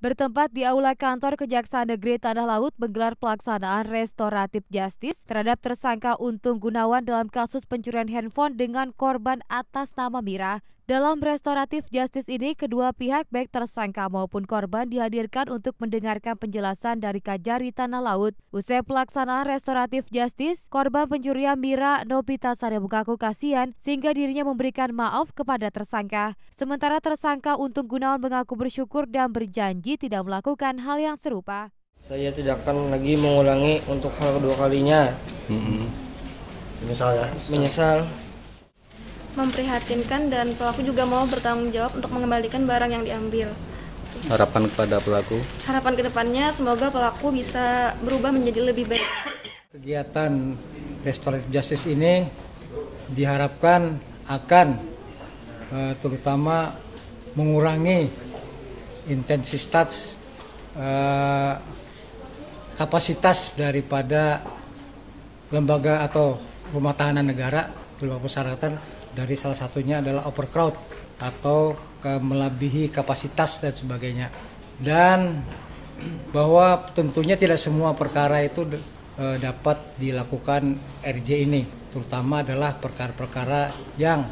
bertempat di aula kantor Kejaksaan Negeri Tanah Laut menggelar pelaksanaan restoratif justice terhadap tersangka Untung Gunawan dalam kasus pencurian handphone dengan korban atas nama Mira dalam restoratif justice ini, kedua pihak baik tersangka maupun korban dihadirkan untuk mendengarkan penjelasan dari Kajari Tanah Laut. Usai pelaksanaan restoratif justice, korban pencurian Mira Nobita Sari mengaku kasihan sehingga dirinya memberikan maaf kepada tersangka. Sementara tersangka Untung Gunawan mengaku bersyukur dan berjanji tidak melakukan hal yang serupa. Saya tidak akan lagi mengulangi untuk hal kedua kalinya. Mm -hmm. Menyesal ya? Menyesal memprihatinkan dan pelaku juga mau bertanggung jawab untuk mengembalikan barang yang diambil. Harapan kepada pelaku? Harapan kedepannya semoga pelaku bisa berubah menjadi lebih baik. Kegiatan restoratif justice ini diharapkan akan eh, terutama mengurangi intensitas eh, kapasitas daripada lembaga atau rumah tahanan negara, lembaga persyaratan dari salah satunya adalah overcrowd atau melebihi kapasitas dan sebagainya. Dan bahwa tentunya tidak semua perkara itu e, dapat dilakukan RJ ini, terutama adalah perkara-perkara yang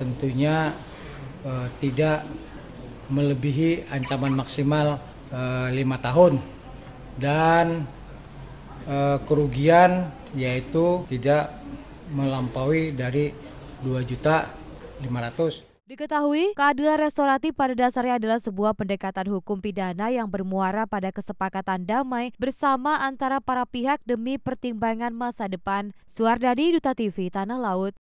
tentunya e, tidak melebihi ancaman maksimal e, lima 5 tahun dan e, kerugian yaitu tidak melampaui dari 2 juta 500. Diketahui, keadilan restoratif pada dasarnya adalah sebuah pendekatan hukum pidana yang bermuara pada kesepakatan damai bersama antara para pihak demi pertimbangan masa depan. Suardani Duta TV Tanah Laut.